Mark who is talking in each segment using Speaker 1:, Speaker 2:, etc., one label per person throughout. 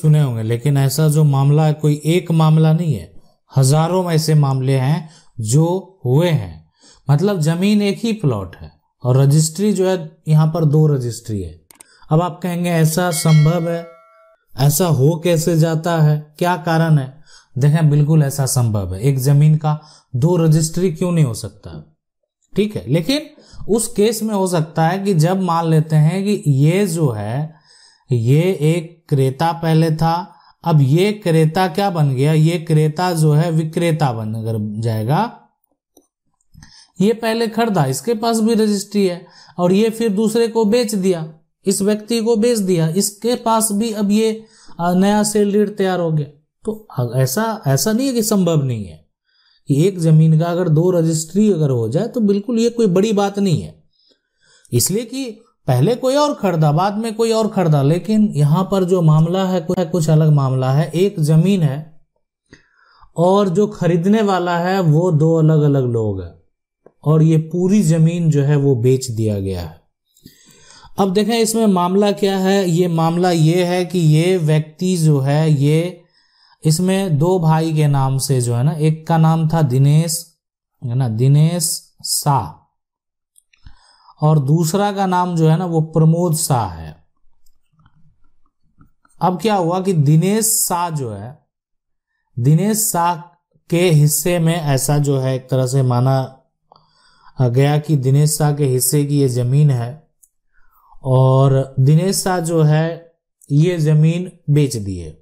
Speaker 1: सुने होंगे लेकिन ऐसा जो मामला है कोई एक मामला नहीं है हजारों ऐसे मामले हैं जो हुए हैं मतलब जमीन एक ही प्लॉट है और रजिस्ट्री जो है यहां पर दो रजिस्ट्री है अब आप कहेंगे ऐसा संभव है ऐसा हो कैसे जाता है क्या कारण है देखें बिल्कुल ऐसा संभव है एक जमीन का दो रजिस्ट्री क्यों नहीं हो सकता ठीक है लेकिन उस केस में हो सकता है कि जब मान लेते हैं कि ये जो है ये एक क्रेता पहले था अब ये क्रेता क्या बन गया ये क्रेता जो है विक्रेता बन अगर जाएगा ये पहले खरीदा इसके पास भी रजिस्ट्री है और ये फिर दूसरे को बेच दिया इस व्यक्ति को बेच दिया इसके पास भी अब ये नया सेल डीड तैयार हो गया तो ऐसा ऐसा नहीं है कि संभव नहीं है कि एक जमीन का अगर दो रजिस्ट्री अगर हो जाए तो बिल्कुल ये कोई बड़ी बात नहीं है इसलिए कि पहले कोई और खरीदा बाद में कोई और खरीदा लेकिन यहां पर जो मामला है कुछ, है कुछ अलग मामला है एक जमीन है और जो खरीदने वाला है वो दो अलग अलग लोग हैं और ये पूरी जमीन जो है वो बेच दिया गया है अब देखें इसमें मामला क्या है ये मामला ये है कि ये व्यक्ति जो है ये इसमें दो भाई के नाम से जो है ना एक का नाम था दिनेश है ना दिनेश शाह और दूसरा का नाम जो है ना वो प्रमोद शाह है अब क्या हुआ कि दिनेश शाह जो है दिनेश शाह के हिस्से में ऐसा जो है एक तरह से माना गया कि दिनेश शाह के हिस्से की ये जमीन है और दिनेश शाह जो है ये जमीन बेच दिए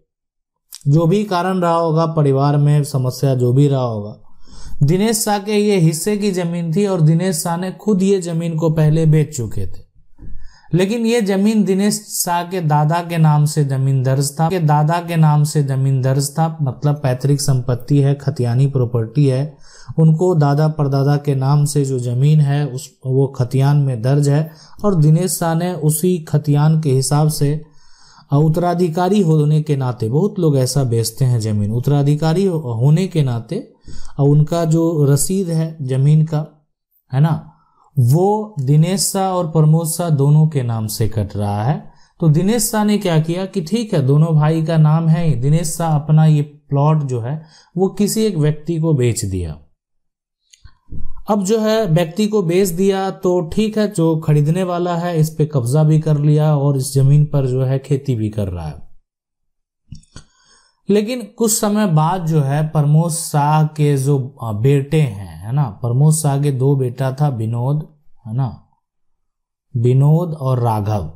Speaker 1: जो भी कारण रहा होगा परिवार में समस्या जो भी रहा होगा दिनेश शाह के ये हिस्से की जमीन थी और दिनेश शाह ने खुद ये जमीन को पहले बेच चुके थे लेकिन ये जमीन दिनेश शाह के दादा के नाम से जमीन दर्ज था के दादा के नाम से जमीन दर्ज था मतलब पैतृक संपत्ति है खतियानी प्रॉपर्टी है उनको दादा परदादा के नाम से जो जमीन है उस वो खतियान में दर्ज है और दिनेश शाह ने उसी खतियान के हिसाब से हाँ, उत्तराधिकारी होने के नाते बहुत लोग ऐसा बेचते हैं ज़मीन उत्तराधिकारी होने के नाते उनका जो रसीद है ज़मीन का है ना वो दिनेश शाह और प्रमोद शाह दोनों के नाम से कट रहा है तो दिनेश शाह ने क्या किया कि ठीक है दोनों भाई का नाम है दिनेश शाह अपना ये प्लॉट जो है वो किसी एक व्यक्ति को बेच दिया अब जो है व्यक्ति को बेच दिया तो ठीक है जो खरीदने वाला है इस पे कब्जा भी कर लिया और इस जमीन पर जो है खेती भी कर रहा है लेकिन कुछ समय बाद जो है प्रमोद शाह के जो बेटे हैं है ना प्रमोद शाह के दो बेटा था विनोद है ना विनोद और राघव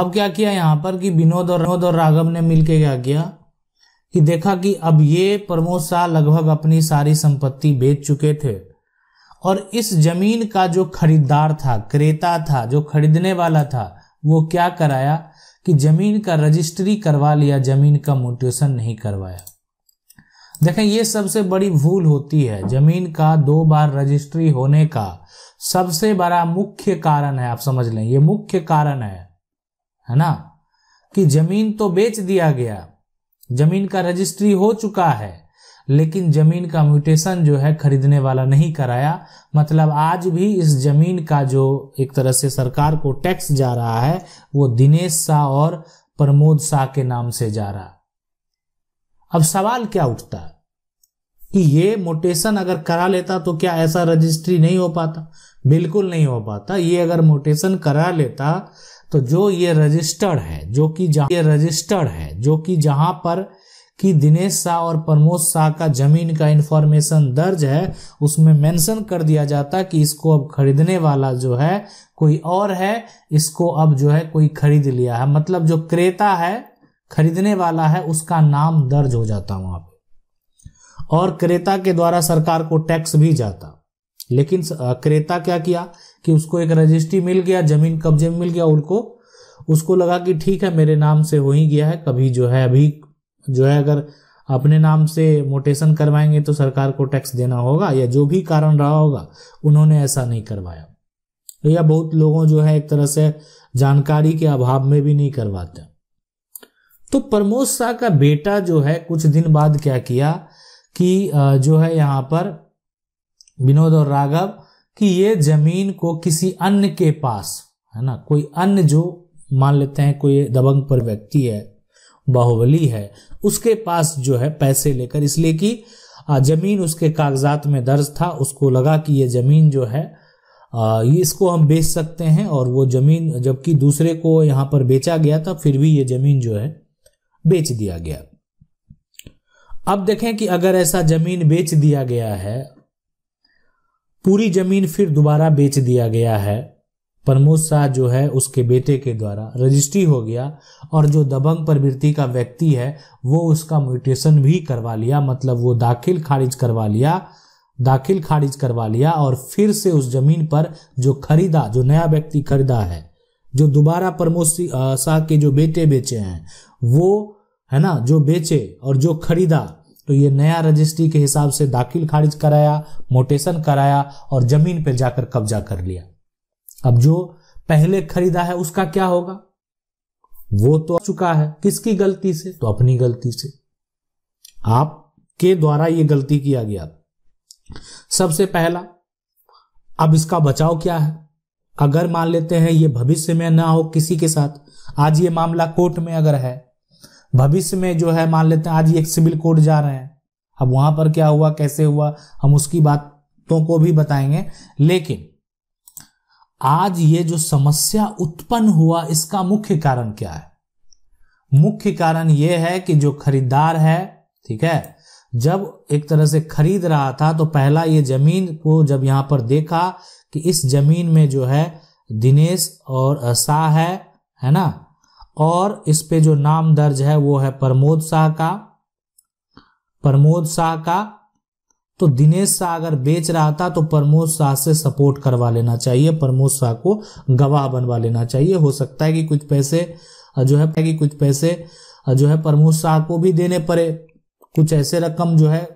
Speaker 1: अब क्या किया यहां पर कि विनोद और विनोद और राघव ने मिलके क्या किया कि देखा कि अब ये प्रमोद शाह लगभग अपनी सारी संपत्ति बेच चुके थे और इस जमीन का जो खरीदार था क्रेता था जो खरीदने वाला था वो क्या कराया कि जमीन का रजिस्ट्री करवा लिया जमीन का मोटिवेशन नहीं करवाया देखें ये सबसे बड़ी भूल होती है जमीन का दो बार रजिस्ट्री होने का सबसे बड़ा मुख्य कारण है आप समझ लें ये मुख्य कारण है है ना कि जमीन तो बेच दिया गया जमीन का रजिस्ट्री हो चुका है लेकिन जमीन का म्यूटेशन जो है खरीदने वाला नहीं कराया मतलब आज भी इस जमीन का जो एक तरह से सरकार को टैक्स जा रहा है वो दिनेश शाह और प्रमोद शाह के नाम से जा रहा अब सवाल क्या उठता है कि ये मोटेशन अगर करा लेता तो क्या ऐसा रजिस्ट्री नहीं हो पाता बिल्कुल नहीं हो पाता ये अगर मोटेशन करा लेता तो जो ये रजिस्टर्ड है जो कि जहाँ ये रजिस्टर्ड है जो कि जहाँ पर कि दिनेश शाह और प्रमोद शाह का जमीन का इंफॉर्मेशन दर्ज है उसमें मेंशन कर दिया जाता कि इसको अब खरीदने वाला जो है कोई और है इसको अब जो है कोई खरीद लिया है मतलब जो क्रेता है खरीदने वाला है उसका नाम दर्ज हो जाता वहां पे और क्रेता के द्वारा सरकार को टैक्स भी जाता लेकिन क्रेता क्या किया कि उसको एक रजिस्ट्री मिल गया जमीन कब्जे में मिल गया उनको उसको लगा कि ठीक है मेरे नाम से हो ही गया है कभी जो है अभी जो है अगर अपने नाम से मोटेशन करवाएंगे तो सरकार को टैक्स देना होगा या जो भी कारण रहा होगा उन्होंने ऐसा नहीं करवाया तो या बहुत लोगों जो है एक तरह से जानकारी के अभाव में भी नहीं करवाते तो प्रमोद शाह का बेटा जो है कुछ दिन बाद क्या किया कि जो है यहां पर विनोद और राघव कि ये जमीन को किसी अन्य के पास है ना कोई अन्य जो मान लेते हैं कोई दबंग पर व्यक्ति है बाहुबली है उसके पास जो है पैसे लेकर इसलिए कि जमीन उसके कागजात में दर्ज था उसको लगा कि ये जमीन जो है ये इसको हम बेच सकते हैं और वो जमीन जबकि दूसरे को यहां पर बेचा गया था फिर भी ये जमीन जो है बेच दिया गया अब देखें कि अगर ऐसा जमीन बेच दिया गया है पूरी जमीन फिर दोबारा बेच दिया गया है प्रमोद शाह जो है उसके बेटे के द्वारा रजिस्ट्री हो गया और जो दबंग प्रवृत्ति का व्यक्ति है वो उसका म्यूटेशन भी करवा लिया मतलब वो दाखिल खारिज करवा लिया दाखिल खारिज करवा लिया और फिर से उस जमीन पर जो खरीदा जो नया व्यक्ति खरीदा है जो दोबारा प्रमोद शाह के जो बेटे बेचे हैं वो है ना जो बेचे और जो खरीदा तो ये नया रजिस्ट्री के हिसाब से दाखिल खारिज कराया मोटेशन कराया और जमीन पर जाकर कब्जा कर लिया अब जो पहले खरीदा है उसका क्या होगा वो तो चुका है किसकी गलती से तो अपनी गलती से आप के द्वारा ये गलती किया गया सबसे पहला अब इसका बचाव क्या है अगर मान लेते हैं ये भविष्य में ना हो किसी के साथ आज ये मामला कोर्ट में अगर है भविष्य में जो है मान लेते हैं आज एक सिविल कोर्ट जा रहे हैं अब वहां पर क्या हुआ कैसे हुआ हम उसकी बातों को भी बताएंगे लेकिन आज ये जो समस्या उत्पन्न हुआ इसका मुख्य कारण क्या है मुख्य कारण यह है कि जो खरीदार है ठीक है जब एक तरह से खरीद रहा था तो पहला ये जमीन को जब यहां पर देखा कि इस जमीन में जो है दिनेश और शाह है है ना और इस पे जो नाम दर्ज है वो है प्रमोद शाह का प्रमोद शाह का तो दिनेश शाह अगर बेच रहा था तो प्रमोद शाह से सपोर्ट करवा लेना चाहिए प्रमोद शाह को गवाह बनवा लेना चाहिए हो सकता है कि कुछ पैसे जो है कि कुछ पैसे जो है प्रमोद शाह को भी देने पड़े कुछ ऐसे रकम जो है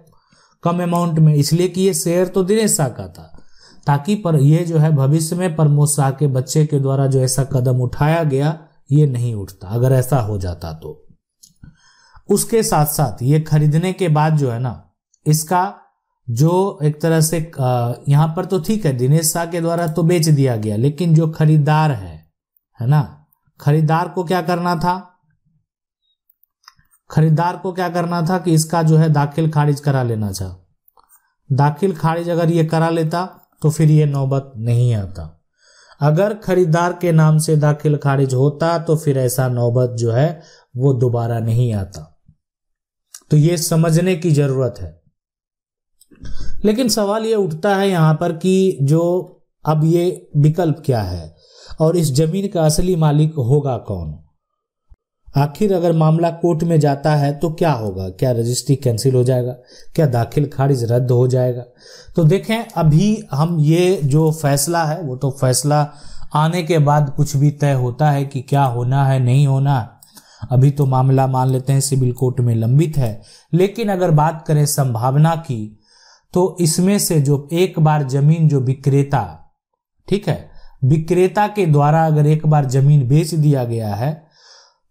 Speaker 1: कम अमाउंट में इसलिए कि ये शेयर तो दिनेश शाह का था ताकि पर ये जो है भविष्य में प्रमोद शाह के बच्चे के द्वारा जो ऐसा कदम उठाया गया ये नहीं उठता अगर ऐसा हो जाता तो उसके साथ साथ ये खरीदने के बाद जो है ना इसका जो एक तरह से यहां पर तो ठीक है दिनेश शाह के द्वारा तो बेच दिया गया लेकिन जो खरीदार है है ना खरीदार को क्या करना था खरीदार को क्या करना था कि इसका जो है दाखिल खारिज करा लेना था दाखिल खारिज अगर ये करा लेता तो फिर ये नौबत नहीं आता अगर खरीदार के नाम से दाखिल खारिज होता तो फिर ऐसा नौबत जो है वो दोबारा नहीं आता तो ये समझने की जरूरत है लेकिन सवाल ये उठता है यहां पर कि जो अब ये विकल्प क्या है और इस जमीन का असली मालिक होगा कौन आखिर अगर मामला कोर्ट में जाता है तो क्या होगा क्या रजिस्ट्री कैंसिल हो जाएगा क्या दाखिल खारिज रद्द हो जाएगा तो देखें अभी हम ये जो फैसला है वो तो फैसला आने के बाद कुछ भी तय होता है कि क्या होना है नहीं होना है अभी तो मामला मान लेते हैं सिविल कोर्ट में लंबित है लेकिन अगर बात करें संभावना की तो इसमें से जो एक बार जमीन जो विक्रेता ठीक है विक्रेता के द्वारा अगर एक बार जमीन बेच दिया गया है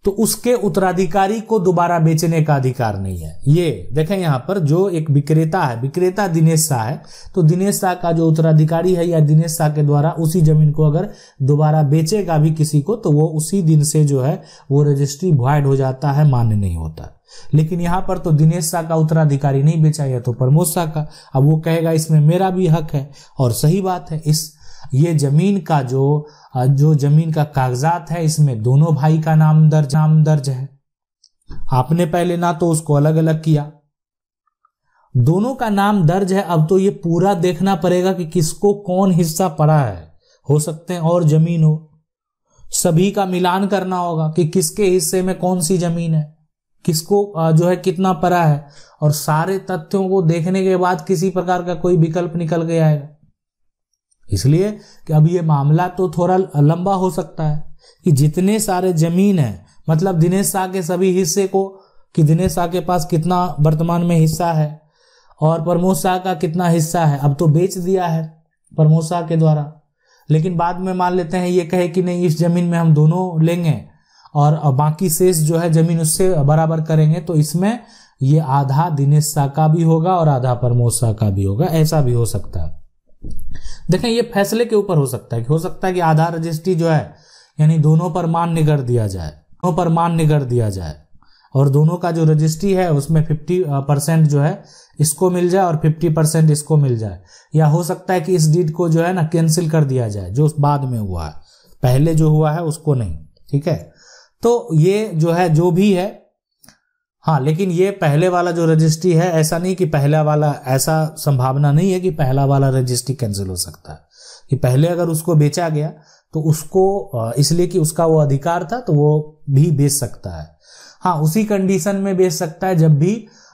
Speaker 1: तो उसके उत्तराधिकारी को दोबारा बेचने का अधिकार नहीं है ये देखें यहाँ पर जो एक विक्रेता है विक्रेता दिनेश शाह है तो दिनेश शाह का जो उत्तराधिकारी है या दिनेश शाह के द्वारा उसी जमीन को अगर दोबारा बेचेगा भी किसी को तो वो उसी दिन से जो है वो रजिस्ट्री वाइड हो जाता है मान्य नहीं होता लेकिन यहाँ पर तो दिनेश शाह का उत्तराधिकारी नहीं बेचा या तो प्रमोद शाह का अब वो कहेगा इसमें मेरा भी हक है और सही बात है इस ये जमीन का जो जो जमीन का कागजात है इसमें दोनों भाई का नाम दर्ज नाम दर्ज है आपने पहले ना तो उसको अलग अलग किया दोनों का नाम दर्ज है अब तो ये पूरा देखना पड़ेगा कि किसको कौन हिस्सा पड़ा है हो सकते हैं और जमीन हो सभी का मिलान करना होगा कि किसके हिस्से में कौन सी जमीन है किसको जो है कितना पड़ा है और सारे तथ्यों को देखने के बाद किसी प्रकार का कोई विकल्प निकल के आएगा इसलिए कि अब ये मामला तो थोड़ा लंबा हो सकता है कि जितने सारे जमीन है मतलब दिनेश शाह के सभी हिस्से को कि दिनेश शाह के पास कितना वर्तमान में हिस्सा है और प्रमोद शाह का कितना हिस्सा है अब तो बेच दिया है प्रमोद शाह के द्वारा लेकिन बाद में मान लेते हैं ये कहे कि नहीं इस जमीन में हम दोनों लेंगे और बाकी शेष जो है जमीन उससे बराबर करेंगे तो इसमें ये आधा दिनेश शाह का भी होगा और आधा प्रमोद शाह का भी होगा ऐसा भी हो सकता है देखें ये फैसले के ऊपर हो सकता है कि हो सकता है कि आधार रजिस्ट्री जो है यानी दोनों पर मान्य कर दिया जाए दोनों पर मान्य कर दिया जाए और दोनों का जो रजिस्ट्री है उसमें फिफ्टी परसेंट जो है इसको मिल जाए और फिफ्टी परसेंट इसको मिल जाए या हो सकता है कि इस डीड को जो है ना कैंसिल कर दिया जाए जो बाद में हुआ है पहले जो हुआ है उसको नहीं ठीक है तो ये जो है जो भी है हाँ लेकिन ये पहले वाला जो रजिस्ट्री है ऐसा नहीं कि पहला वाला ऐसा संभावना नहीं है कि पहला वाला रजिस्ट्री कैंसिल हो सकता है कि पहले अगर उसको बेचा गया तो उसको इसलिए कि उसका वो अधिकार था तो वो भी बेच सकता है हाँ उसी कंडीशन में बेच सकता है जब भी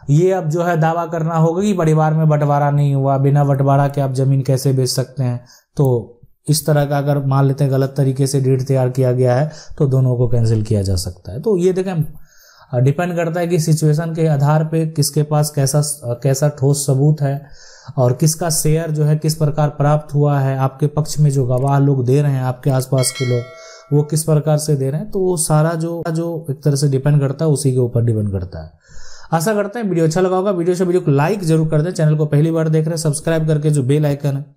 Speaker 1: ये अब जो है दावा करना होगा कि परिवार में बंटवारा नहीं हुआ बिना बंटवारा के आप जमीन कैसे बेच सकते हैं तो इस तरह का अगर मान लेते हैं गलत तरीके से डेट तैयार किया गया है तो दोनों को कैंसिल किया जा सकता है तो ये देखें डिपेंड करता है कि सिचुएशन के आधार पे किसके पास कैसा कैसा ठोस सबूत है और किसका शेयर जो है किस प्रकार प्राप्त हुआ है आपके पक्ष में जो गवाह लोग दे रहे हैं आपके आसपास के लोग वो किस प्रकार से दे रहे हैं तो वो सारा जो जो एक तरह से डिपेंड करता है उसी के ऊपर डिपेंड करता है आशा करते हैं वीडियो अच्छा लगा होगा वीडियो से वीडियो को लाइक जरूर कर दें चैनल को पहली बार देख रहे हैं सब्सक्राइब करके जो बेल आइकन है